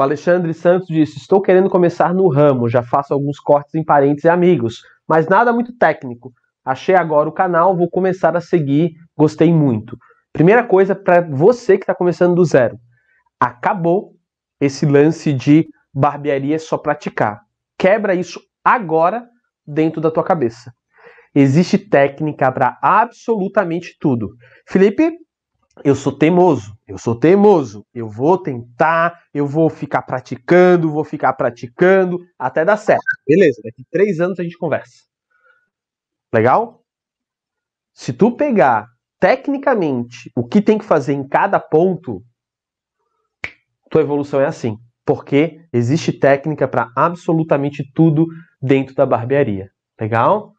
O Alexandre Santos disse: Estou querendo começar no ramo, já faço alguns cortes em parentes e amigos, mas nada muito técnico. Achei agora o canal, vou começar a seguir, gostei muito. Primeira coisa para você que está começando do zero: acabou esse lance de barbearia é só praticar. Quebra isso agora dentro da tua cabeça. Existe técnica para absolutamente tudo. Felipe eu sou teimoso, eu sou teimoso, eu vou tentar, eu vou ficar praticando, vou ficar praticando até dar certo. Beleza, daqui três anos a gente conversa. Legal? Se tu pegar tecnicamente o que tem que fazer em cada ponto, tua evolução é assim. Porque existe técnica para absolutamente tudo dentro da barbearia. Legal?